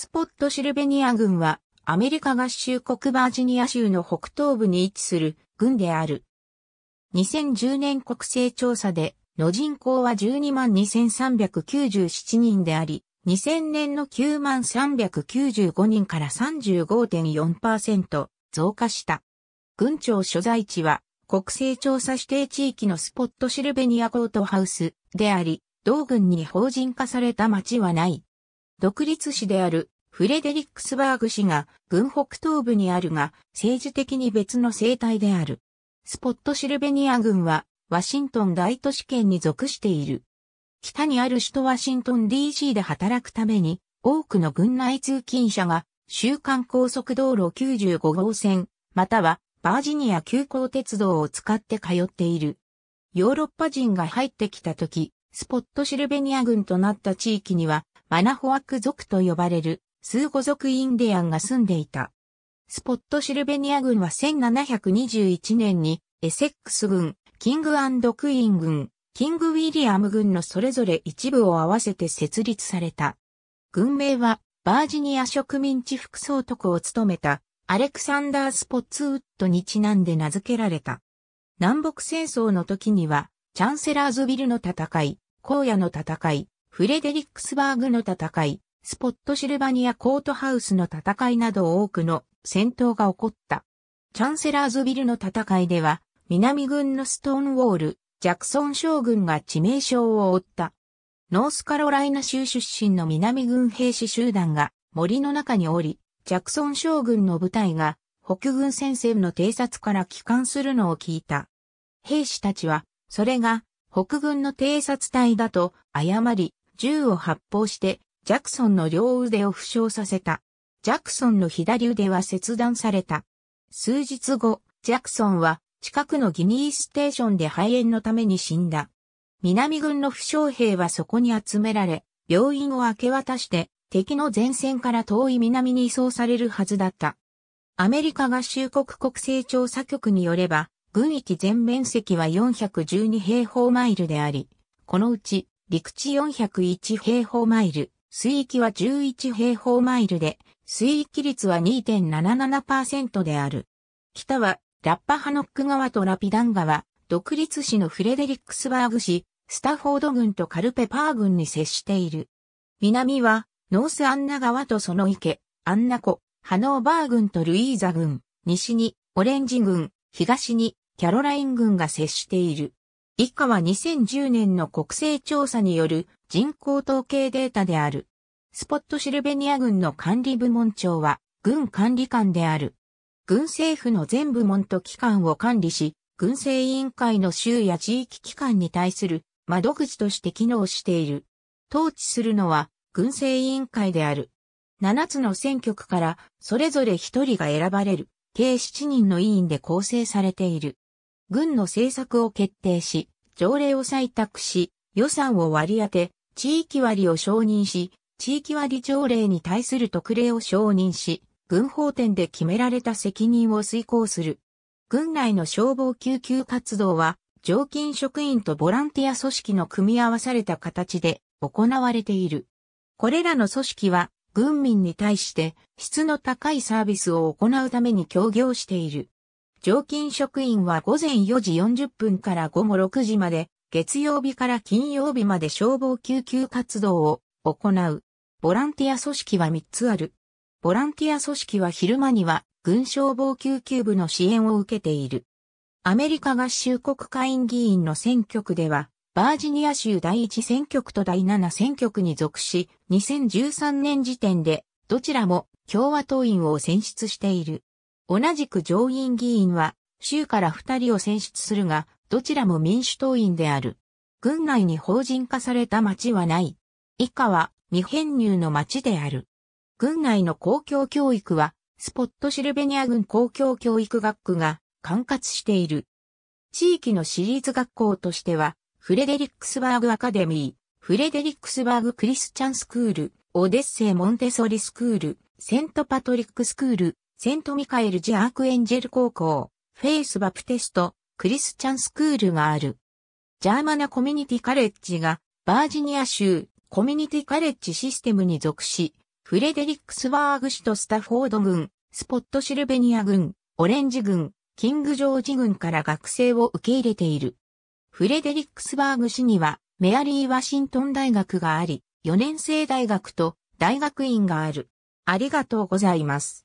スポットシルベニア軍は、アメリカ合衆国バージニア州の北東部に位置する軍である。2010年国勢調査で、の人口は122,397人であり、2000年の9395人から35.4%増加した。軍庁所在地は国勢調査指定地域のスポットシルベニアコートハウスであり、同軍に法人化された町はない。独立市であるフレデリックスバーグ氏が軍北東部にあるが、政治的に別の生態である。スポットシルベニア軍は、ワシントン大都市圏に属している。北にある首都ワシントン DC で働くために、多くの軍内通勤者が、週間高速道路95号線、またはバージニア急行鉄道を使って通っている。ヨーロッパ人が入ってきた時、スポットシルベニア軍となった地域には、マナホアク族と呼ばれるスーゴ族インディアンが住んでいた。スポットシルベニア軍は1721年にエセックス軍、キングクイーン軍、キング・ウィリアム軍のそれぞれ一部を合わせて設立された。軍名はバージニア植民地副総督を務めたアレクサンダー・スポッツウッドにちなんで名付けられた。南北戦争の時にはチャンセラーズビルの戦い、荒野の戦い、フレデリックスバーグの戦い、スポットシルバニアコートハウスの戦いなど多くの戦闘が起こった。チャンセラーズビルの戦いでは、南軍のストーンウォール、ジャクソン将軍が致命傷を負った。ノースカロライナ州出身の南軍兵士集団が森の中におり、ジャクソン将軍の部隊が北軍戦線の偵察から帰還するのを聞いた。兵士たちは、それが北軍の偵察隊だと誤り、銃を発砲してジャクソンの両腕を負傷させた。ジャクソンの左腕は切断された。数日後、ジャクソンは近くのギニーステーションで肺炎のために死んだ。南軍の負傷兵はそこに集められ、病院を明け渡して敵の前線から遠い南に移送されるはずだった。アメリカ合衆国国勢調査局によれば、軍域全面積は412平方マイルであり、このうち陸地401平方マイル、水域は11平方マイルで、水域率は2.77%である。北は、ラッパハノック川とラピダン川、独立市のフレデリックスバーグ市、スタフォード郡とカルペパー郡に接している。南は、ノースアンナ川とその池、アンナ湖、ハノーバー郡とルイーザ郡、西に、オレンジ郡、東に、キャロライン郡が接している。以下は2010年の国勢調査による人口統計データである。スポットシルベニア軍の管理部門長は、軍管理官である。軍政府の全部門と機関を管理し、軍政委員会の州や地域機関に対する窓口として機能している。統治するのは軍政委員会である。7つの選挙区からそれぞれ1人が選ばれる、計7人の委員で構成されている。軍の政策を決定し、条例を採択し、予算を割り当て、地域割を承認し、地域割条例に対する特例を承認し、軍法典で決められた責任を遂行する。軍内の消防救急活動は、常勤職員とボランティア組織の組み合わされた形で行われている。これらの組織は、軍民に対して質の高いサービスを行うために協業している。常勤職員は午前4時40分から午後6時まで、月曜日から金曜日まで消防救急活動を行う。ボランティア組織は3つある。ボランティア組織は昼間には軍消防救急部の支援を受けている。アメリカ合衆国会員議員の選挙区では、バージニア州第1選挙区と第7選挙区に属し、2013年時点でどちらも共和党員を選出している。同じく上院議員は、州から二人を選出するが、どちらも民主党員である。軍内に法人化された町はない。以下は未編入の町である。軍内の公共教育は、スポットシルベニア軍公共教育学区が管轄している。地域の私立学校としては、フレデリックスバーグアカデミー、フレデリックスバーグクリスチャンスクール、オデッセイ・モンテソリスクール、セントパトリックスクール、セントミカエル・ジアークエンジェル高校、フェイス・バプテスト、クリスチャンスクールがある。ジャーマナコミュニティカレッジが、バージニア州、コミュニティカレッジシステムに属し、フレデリックスワーグ市とスタフォード軍、スポットシルベニア軍、オレンジ軍、キングジョージ軍から学生を受け入れている。フレデリックスバーグ市には、メアリー・ワシントン大学があり、4年生大学と大学院がある。ありがとうございます。